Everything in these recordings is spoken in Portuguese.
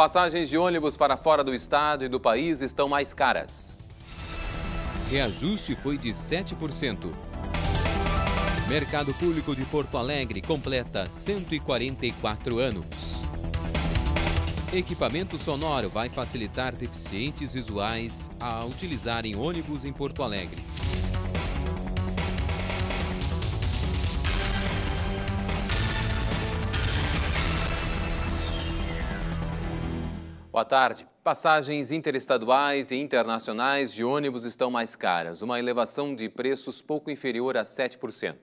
Passagens de ônibus para fora do estado e do país estão mais caras. Reajuste foi de 7%. Mercado Público de Porto Alegre completa 144 anos. Equipamento sonoro vai facilitar deficientes visuais a utilizarem ônibus em Porto Alegre. Boa tarde. Passagens interestaduais e internacionais de ônibus estão mais caras, uma elevação de preços pouco inferior a 7%.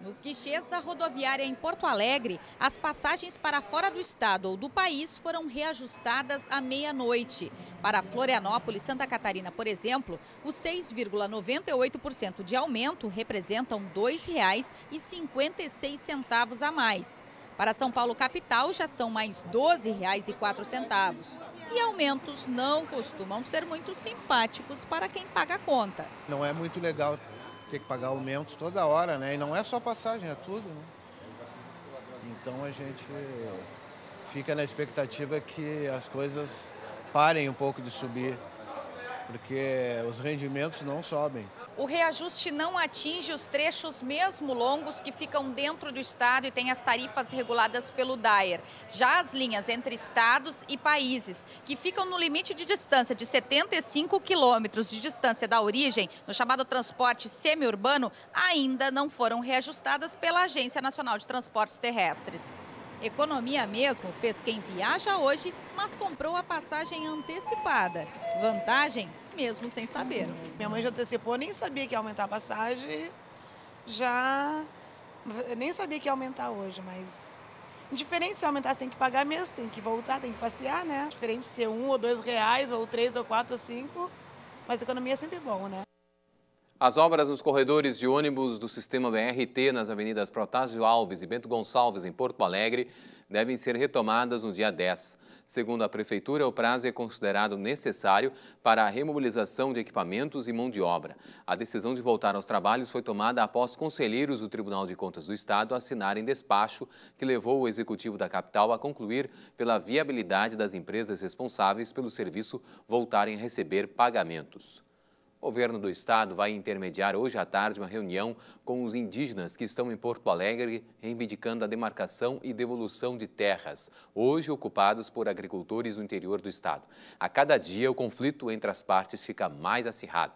Nos guichês da rodoviária em Porto Alegre, as passagens para fora do estado ou do país foram reajustadas à meia-noite. Para Florianópolis, Santa Catarina, por exemplo, os 6,98% de aumento representam R$ 2,56 a mais. Para São Paulo capital já são mais R$ 12,04. E aumentos não costumam ser muito simpáticos para quem paga a conta. Não é muito legal ter que pagar aumentos toda hora, né? E não é só passagem, é tudo. Né? Então a gente fica na expectativa que as coisas parem um pouco de subir, porque os rendimentos não sobem o reajuste não atinge os trechos mesmo longos que ficam dentro do estado e tem as tarifas reguladas pelo DAER. Já as linhas entre estados e países, que ficam no limite de distância de 75 quilômetros de distância da origem, no chamado transporte semiurbano, ainda não foram reajustadas pela Agência Nacional de Transportes Terrestres. Economia mesmo fez quem viaja hoje, mas comprou a passagem antecipada. Vantagem mesmo sem saber. Minha mãe já antecipou, nem sabia que ia aumentar a passagem, já. Nem sabia que ia aumentar hoje, mas. Indiferente se aumentar, você tem que pagar mesmo, tem que voltar, tem que passear, né? Diferente de ser um ou dois reais, ou três, ou quatro, ou cinco, mas economia é sempre bom, né? As obras nos corredores de ônibus do sistema BRT nas avenidas Protásio Alves e Bento Gonçalves, em Porto Alegre, devem ser retomadas no dia 10. Segundo a Prefeitura, o prazo é considerado necessário para a remobilização de equipamentos e mão de obra. A decisão de voltar aos trabalhos foi tomada após conselheiros do Tribunal de Contas do Estado assinarem despacho que levou o Executivo da capital a concluir pela viabilidade das empresas responsáveis pelo serviço voltarem a receber pagamentos. O governo do estado vai intermediar hoje à tarde uma reunião com os indígenas que estão em Porto Alegre reivindicando a demarcação e devolução de terras, hoje ocupadas por agricultores do interior do estado. A cada dia, o conflito entre as partes fica mais acirrado.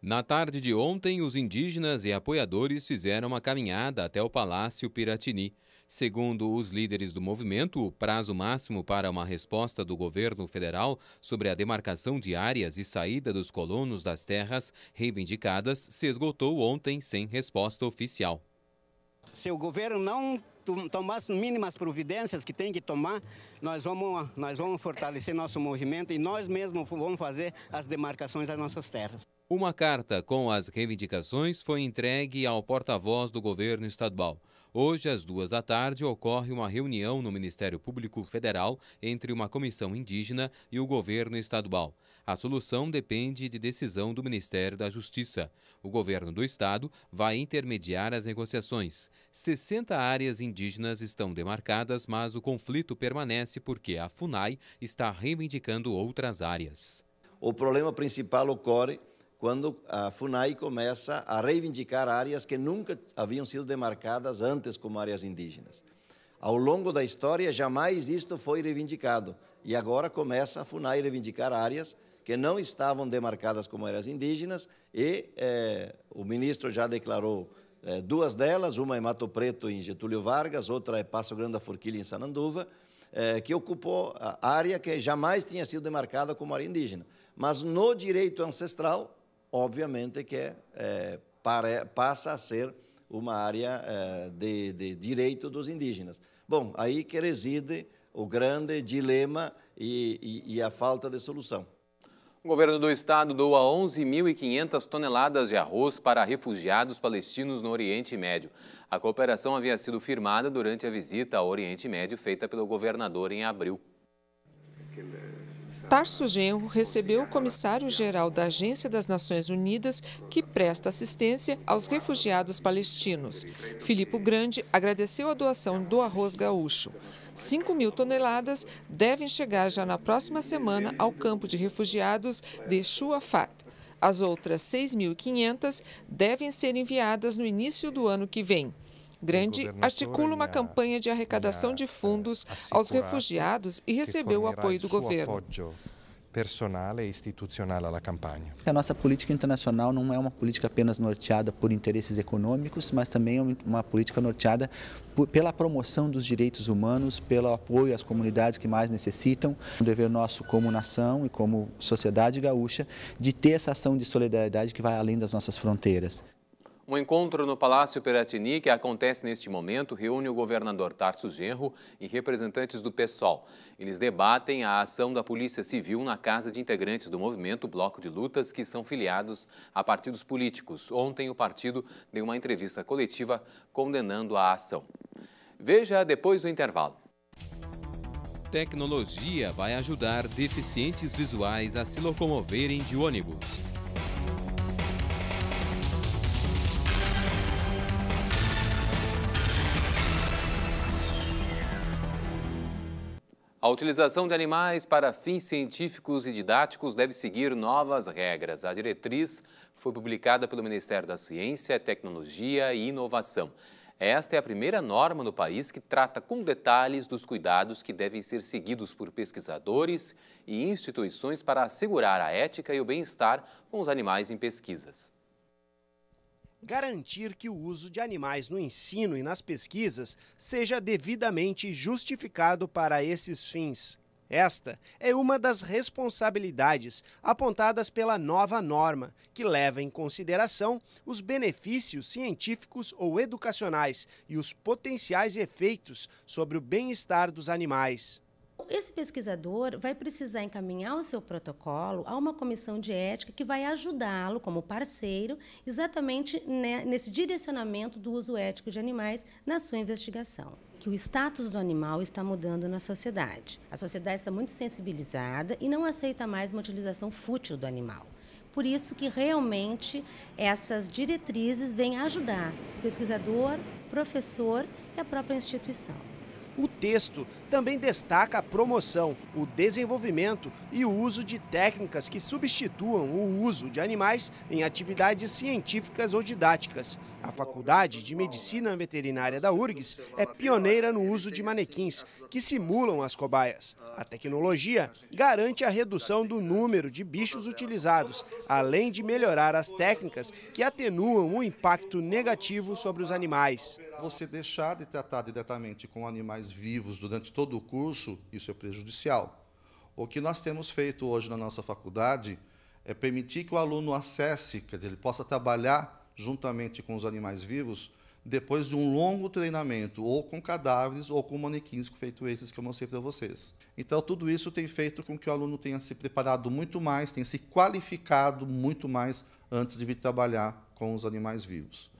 Na tarde de ontem, os indígenas e apoiadores fizeram uma caminhada até o Palácio Piratini Segundo os líderes do movimento, o prazo máximo para uma resposta do governo federal sobre a demarcação de áreas e saída dos colonos das terras reivindicadas se esgotou ontem sem resposta oficial. Se o governo não tomar as mínimas providências que tem que tomar, nós vamos, nós vamos fortalecer nosso movimento e nós mesmos vamos fazer as demarcações das nossas terras. Uma carta com as reivindicações foi entregue ao porta-voz do governo estadual. Hoje, às duas da tarde, ocorre uma reunião no Ministério Público Federal entre uma comissão indígena e o governo estadual. A solução depende de decisão do Ministério da Justiça. O governo do estado vai intermediar as negociações. 60 áreas indígenas estão demarcadas, mas o conflito permanece porque a FUNAI está reivindicando outras áreas. O problema principal ocorre quando a FUNAI começa a reivindicar áreas que nunca haviam sido demarcadas antes como áreas indígenas. Ao longo da história, jamais isto foi reivindicado, e agora começa a FUNAI reivindicar áreas que não estavam demarcadas como áreas indígenas, e é, o ministro já declarou é, duas delas, uma é Mato Preto, em Getúlio Vargas, outra é Passo Grande da Forquilha, em Sananduva, é, que ocupou área que jamais tinha sido demarcada como área indígena. Mas no direito ancestral, obviamente que é, eh, para, passa a ser uma área é, de, de direito dos indígenas. Bom, aí que reside o grande dilema e, e, e a falta de solução. O governo do estado doa 11.500 toneladas de arroz para refugiados palestinos no Oriente Médio. A cooperação havia sido firmada durante a visita ao Oriente Médio feita pelo governador em abril. Tarso Genro recebeu o comissário-geral da Agência das Nações Unidas, que presta assistência aos refugiados palestinos. Filipe Grande agradeceu a doação do arroz gaúcho. 5 mil toneladas devem chegar já na próxima semana ao campo de refugiados de Shuafat. As outras 6.500 devem ser enviadas no início do ano que vem. Grande articula uma campanha de arrecadação de fundos eh, aos refugiados e recebeu o apoio do governo personal e institucional à campanha. A nossa política internacional não é uma política apenas norteada por interesses econômicos, mas também é uma política norteada por, pela promoção dos direitos humanos, pelo apoio às comunidades que mais necessitam. O dever nosso como nação e como sociedade gaúcha de ter essa ação de solidariedade que vai além das nossas fronteiras. Um encontro no Palácio Peratini, que acontece neste momento, reúne o governador Tarso Genro e representantes do PSOL. Eles debatem a ação da Polícia Civil na casa de integrantes do movimento Bloco de Lutas, que são filiados a partidos políticos. Ontem, o partido deu uma entrevista coletiva condenando a ação. Veja depois do intervalo. Tecnologia vai ajudar deficientes visuais a se locomoverem de ônibus. A utilização de animais para fins científicos e didáticos deve seguir novas regras. A diretriz foi publicada pelo Ministério da Ciência, Tecnologia e Inovação. Esta é a primeira norma no país que trata com detalhes dos cuidados que devem ser seguidos por pesquisadores e instituições para assegurar a ética e o bem-estar com os animais em pesquisas garantir que o uso de animais no ensino e nas pesquisas seja devidamente justificado para esses fins. Esta é uma das responsabilidades apontadas pela nova norma, que leva em consideração os benefícios científicos ou educacionais e os potenciais efeitos sobre o bem-estar dos animais esse pesquisador vai precisar encaminhar o seu protocolo a uma comissão de ética que vai ajudá-lo como parceiro exatamente né, nesse direcionamento do uso ético de animais na sua investigação. Que o status do animal está mudando na sociedade. A sociedade está muito sensibilizada e não aceita mais uma utilização fútil do animal. Por isso que realmente essas diretrizes vêm ajudar o pesquisador, professor e a própria instituição. O texto também destaca a promoção, o desenvolvimento e o uso de técnicas que substituam o uso de animais em atividades científicas ou didáticas. A Faculdade de Medicina Veterinária da URGS é pioneira no uso de manequins, que simulam as cobaias. A tecnologia garante a redução do número de bichos utilizados, além de melhorar as técnicas que atenuam o impacto negativo sobre os animais. Você deixar de tratar diretamente com animais vivos durante todo o curso, isso é prejudicial. O que nós temos feito hoje na nossa faculdade é permitir que o aluno acesse, quer dizer, ele possa trabalhar juntamente com os animais vivos depois de um longo treinamento, ou com cadáveres, ou com manequins feito esses que eu mostrei para vocês. Então, tudo isso tem feito com que o aluno tenha se preparado muito mais, tenha se qualificado muito mais antes de vir trabalhar com os animais vivos.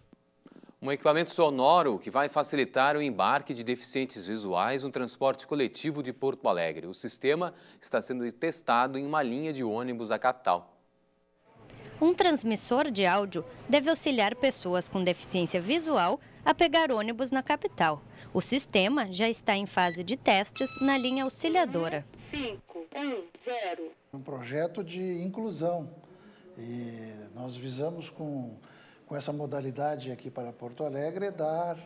Um equipamento sonoro que vai facilitar o embarque de deficientes visuais no transporte coletivo de Porto Alegre. O sistema está sendo testado em uma linha de ônibus da capital. Um transmissor de áudio deve auxiliar pessoas com deficiência visual a pegar ônibus na capital. O sistema já está em fase de testes na linha auxiliadora. 5, 1, 0. Um projeto de inclusão. E nós visamos com com essa modalidade aqui para Porto Alegre é dar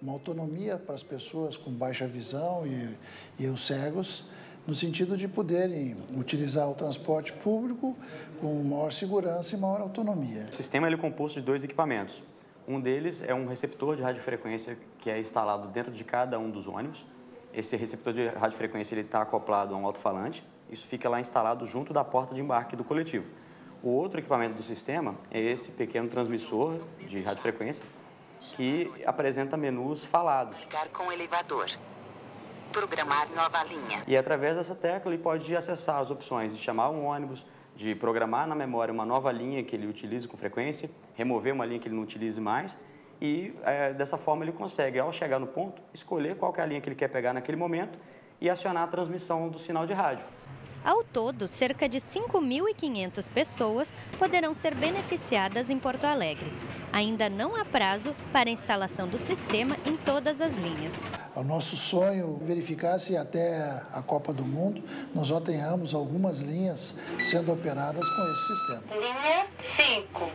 uma autonomia para as pessoas com baixa visão e, e os cegos, no sentido de poderem utilizar o transporte público com maior segurança e maior autonomia. O sistema é composto de dois equipamentos. Um deles é um receptor de radiofrequência que é instalado dentro de cada um dos ônibus. Esse receptor de radiofrequência está acoplado a um alto-falante. Isso fica lá instalado junto da porta de embarque do coletivo. O outro equipamento do sistema é esse pequeno transmissor de radiofrequência que apresenta menus falados. Ligar com elevador. Programar nova linha. E através dessa tecla ele pode acessar as opções de chamar um ônibus, de programar na memória uma nova linha que ele utilize com frequência, remover uma linha que ele não utilize mais e é, dessa forma ele consegue, ao chegar no ponto, escolher qual é a linha que ele quer pegar naquele momento e acionar a transmissão do sinal de rádio. Ao todo, cerca de 5.500 pessoas poderão ser beneficiadas em Porto Alegre. Ainda não há prazo para a instalação do sistema em todas as linhas. O nosso sonho é verificar se até a Copa do Mundo nós já tenhamos algumas linhas sendo operadas com esse sistema. Linha 5,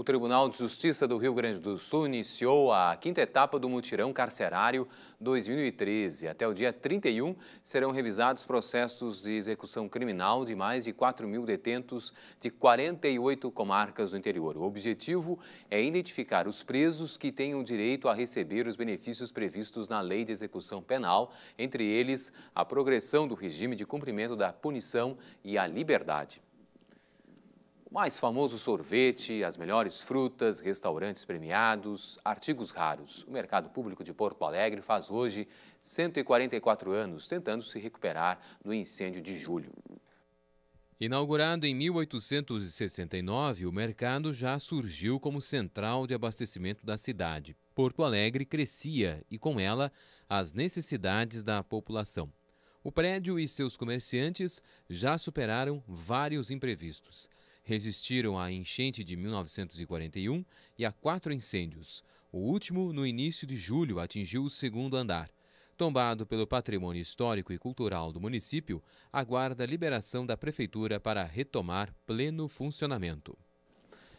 o Tribunal de Justiça do Rio Grande do Sul iniciou a quinta etapa do mutirão carcerário 2013. Até o dia 31 serão revisados processos de execução criminal de mais de 4 mil detentos de 48 comarcas do interior. O objetivo é identificar os presos que tenham direito a receber os benefícios previstos na Lei de Execução Penal, entre eles a progressão do regime de cumprimento da punição e a liberdade. O mais famoso sorvete, as melhores frutas, restaurantes premiados, artigos raros. O mercado público de Porto Alegre faz hoje 144 anos, tentando se recuperar do incêndio de julho. Inaugurado em 1869, o mercado já surgiu como central de abastecimento da cidade. Porto Alegre crescia e, com ela, as necessidades da população. O prédio e seus comerciantes já superaram vários imprevistos resistiram à enchente de 1941 e a quatro incêndios. O último, no início de julho, atingiu o segundo andar. Tombado pelo patrimônio histórico e cultural do município, aguarda a liberação da prefeitura para retomar pleno funcionamento.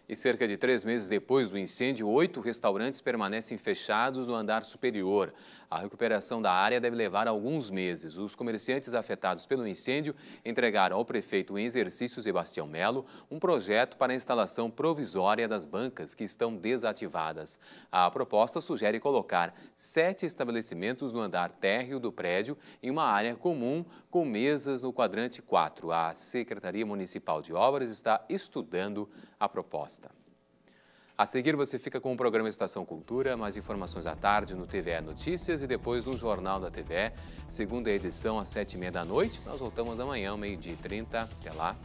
E cerca de três meses depois do incêndio, oito restaurantes permanecem fechados no andar superior. A recuperação da área deve levar alguns meses. Os comerciantes afetados pelo incêndio entregaram ao prefeito em exercício Sebastião Melo um projeto para a instalação provisória das bancas que estão desativadas. A proposta sugere colocar sete estabelecimentos no andar térreo do prédio em uma área comum com mesas no quadrante 4. A Secretaria Municipal de Obras está estudando a proposta. A seguir você fica com o programa Estação Cultura, mais informações à tarde no TVE Notícias e depois no Jornal da TVE, segunda edição às sete e meia da noite. Nós voltamos amanhã, meio-dia e trinta. Até lá,